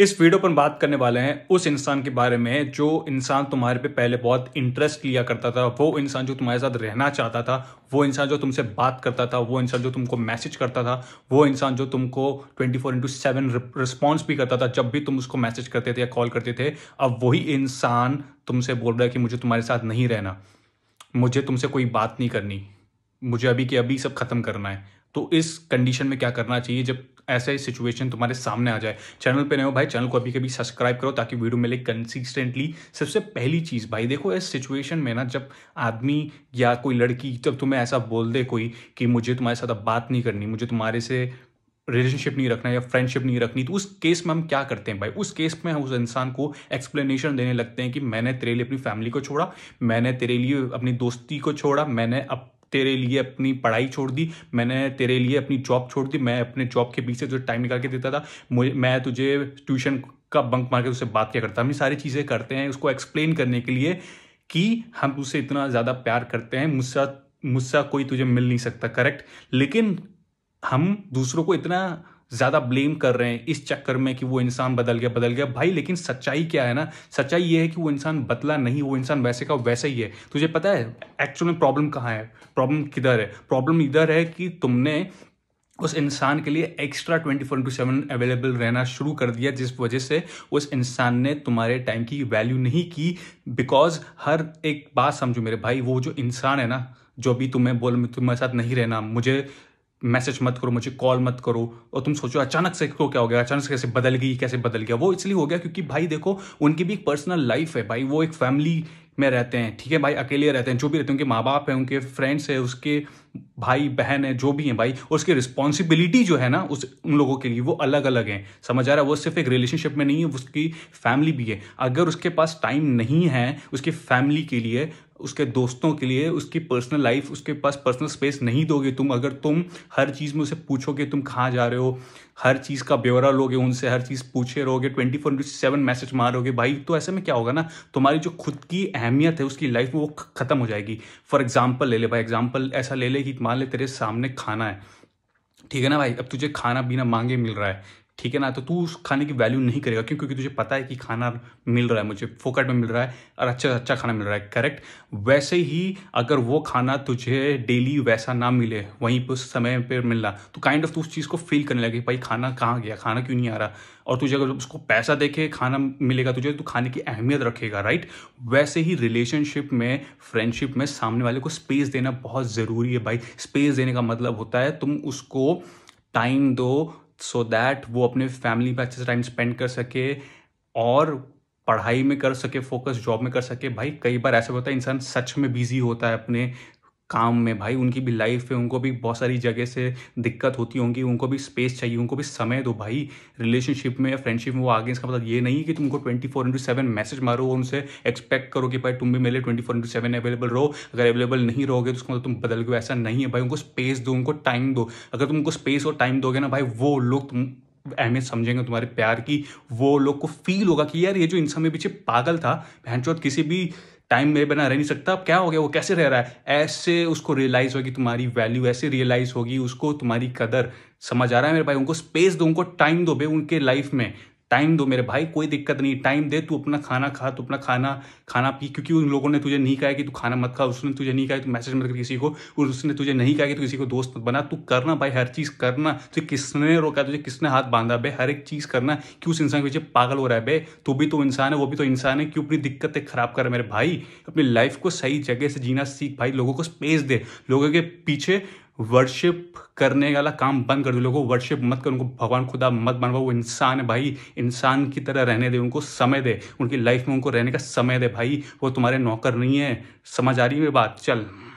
इस वीडियो पर बात करने वाले हैं उस इंसान के बारे में जो इंसान तुम्हारे पे पहले बहुत इंटरेस्ट लिया करता था वो इंसान जो तुम्हारे साथ रहना चाहता था वो इंसान जो तुमसे बात करता था वो इंसान जो तुमको मैसेज करता था वो इंसान जो तुमको 24 फोर इंटू सेवन रिस्पॉन्स भी करता था जब भी तुम उसको मैसेज करते थे या कॉल करते थे अब वही इंसान तुमसे बोल रहा है कि मुझे तुम्हारे साथ नहीं रहना मुझे तुमसे कोई बात नहीं करनी मुझे अभी के अभी सब खत्म करना है तो इस कंडीशन में क्या करना चाहिए जब ऐसा ही सिचुएशन तुम्हारे सामने आ जाए चैनल पे नए हो भाई चैनल को अभी कभी सब्सक्राइब करो ताकि वीडियो मिले कंसिस्टेंटली सबसे पहली चीज़ भाई देखो इस सिचुएशन में ना जब आदमी या कोई लड़की जब तुम्हें ऐसा बोल दे कोई कि मुझे तुम्हारे साथ अब बात नहीं करनी मुझे तुम्हारे से रिलेशनशिप नहीं रखना या फ्रेंडशिप नहीं रखनी तो उस केस में हम क्या करते हैं भाई उस केस में हम उस इंसान को एक्सप्लेनेशन देने लगते हैं कि मैंने तेरे लिए अपनी फैमिली को छोड़ा मैंने तेरे लिए अपनी दोस्ती को छोड़ा मैंने अब तेरे लिए अपनी पढ़ाई छोड़ दी मैंने तेरे लिए अपनी जॉब छोड़ दी मैं अपने जॉब के पीछे तुझे टाइम निकाल के देता था मुझे मैं तुझे ट्यूशन का बंक मार के उससे बात क्या करता हम ये सारी चीज़ें करते हैं उसको एक्सप्लेन करने के लिए कि हम उससे इतना ज़्यादा प्यार करते हैं मुझसे मुझसे कोई तुझे मिल नहीं सकता करेक्ट लेकिन हम दूसरों को इतना ज्यादा ब्लेम कर रहे हैं इस चक्कर में कि वो इंसान बदल गया बदल गया भाई लेकिन सच्चाई क्या है ना सच्चाई ये है कि वो इंसान बदला नहीं वो इंसान वैसे का वैसे ही है तुझे पता है एक्चुअल में प्रॉब्लम कहाँ है प्रॉब्लम किधर है प्रॉब्लम इधर है कि तुमने उस इंसान के लिए extra twenty four into seven available रहना शुरू कर दिया जिस वजह से उस इंसान ने तुम्हारे टाइम की वैल्यू नहीं की बिकॉज हर एक बात समझो मेरे भाई वो जो इंसान है ना जो भी तुम्हें बोल तुम्हारे साथ नहीं रहना मुझे मैसेज मत करो मुझे कॉल मत करो और तुम सोचो अचानक से को तो क्या हो गया अचानक से कैसे बदल गई कैसे बदल गया वो इसलिए हो गया क्योंकि भाई देखो उनकी भी एक पर्सनल लाइफ है भाई वो एक फैमिली में रहते हैं ठीक है भाई अकेले रहते हैं जो भी रहते हैं उनके माँ बाप हैं उनके फ्रेंड्स हैं उसके भाई बहन है जो भी हैं भाई उसकी रिस्पॉन्सिबिलिटी जो है ना उस उन लोगों के लिए वो अलग अलग है समझ आ रहा है वो सिर्फ एक रिलेशनशिप में नहीं है उसकी फैमिली भी है अगर उसके पास टाइम नहीं है उसकी फैमिली के लिए उसके दोस्तों के लिए उसकी पर्सनल लाइफ उसके पास पर्सनल स्पेस नहीं दोगे तुम अगर तुम हर चीज़ में उसे पूछोगे तुम कहाँ जा रहे हो हर चीज़ का ब्यौरा लोगे उनसे हर चीज़ पूछे रहोगे twenty four into seven message मारोगे भाई तो ऐसे में क्या होगा ना तुम्हारी जो खुद की अहमियत है उसकी लाइफ में वो ख़त्म हो जाएगी फॉर एग्जाम्पल ले ले भाई एग्जाम्पल ऐसा ले ले मिलेगी मान ले तेरे सामने खाना है ठीक है ना भाई अब तुझे खाना बिना मांगे मिल रहा है ठीक है ना तो तू उस खाने की वैल्यू नहीं करेगा क्यों क्योंकि तुझे पता है कि खाना मिल रहा है मुझे फोकट में मिल रहा है और अच्छा अच्छा खाना मिल रहा है करेक्ट वैसे ही अगर वो खाना तुझे डेली वैसा ना मिले वहीं पर उस समय पर मिलना तो काइंड ऑफ तू उस चीज़ को फील करने लगे भाई खाना कहाँ गया खाना क्यों नहीं आ रहा और तुझे अगर उसको पैसा देखे खाना मिलेगा तुझे तो खाने की अहमियत रखेगा राइट वैसे ही रिलेशनशिप में फ्रेंडशिप में सामने वाले को स्पेस देना बहुत ज़रूरी है भाई स्पेस देने का मतलब होता है तुम उसको टाइम दो सो so दैट वो अपने फैमिली पे अच्छे से टाइम स्पेंड कर सके और पढ़ाई में कर सके फोकस जॉब में कर सके भाई कई बार ऐसा होता है इंसान सच में बिजी होता है अपने काम में भाई उनकी भी लाइफ है उनको भी बहुत सारी जगह से दिक्कत होती होंगी उनको भी स्पेस चाहिए उनको भी समय दो भाई रिलेशनशिप में या फ्रेंडशिप में वो आगे इसका मतलब ये नहीं कि तुमको twenty four into seven message मारो और उनसे एक्सपेक्ट करो कि भाई तुम भी मेरे लिए twenty four into seven available रहो अगर अवेलेबल नहीं रहोगे तो उसका मतलब तुम बदल गए ऐसा नहीं है भाई उनको स्पेस दो उनको टाइम दो अगर तुम उनको स्पेस और टाइम दोगे ना भाई वो लोग तुम अहमियत समझेंगे तुम्हारे प्यार की वो लोग को फील होगा कि यार ये जो इंसान में पीछे पागल था भैंचोत किसी भी टाइम में बना रह नहीं सकता अब क्या हो गया वो कैसे रह रहा है ऐसे उसको रियलाइज़ होगी तुम्हारी वैल्यू ऐसे रियलाइज़ होगी उसको तुम्हारी कदर समझ आ रहा है मेरे भाई उनको स्पेस दो उनको टाइम दो भे उनके लाइफ में टाइम दो मेरे भाई कोई दिक्कत नहीं टाइम दे तू अपना खाना खा तू अपना खाना खाना पी क्योंकि उन लोगों ने तुझे नहीं कहा कि तू खाना मत खा उसने तुझे नहीं कहा तू मैसेज मत कर किसी को और उसने तुझे नहीं कहा कि तू किसी को दोस्त मत बना तू करना भाई हर चीज़ करना तुझे किसने रोका तुझे किसने हाथ बांधा भाई हर एक चीज़ करना कि उस इंसान के पीछे पागल हो रहा है भाई तू भी तो इंसान है वो भी तो इंसान है क्यों अपनी दिक्कतें खराब कर मेरे भाई अपनी लाइफ को सही जगह से जीना सीख भाई लोगों को स्पेस दे लोगों के पीछे वर्शिप करने वाला काम बंद कर दो लोगों वर्शिप मत करो उनको भगवान खुदा मत मानो वो इंसान है भाई इंसान की तरह रहने दे उनको समय दे उनकी लाइफ में उनको रहने का समय दे भाई वो तुम्हारे नौकर नहीं है समझ आ रही है बात चल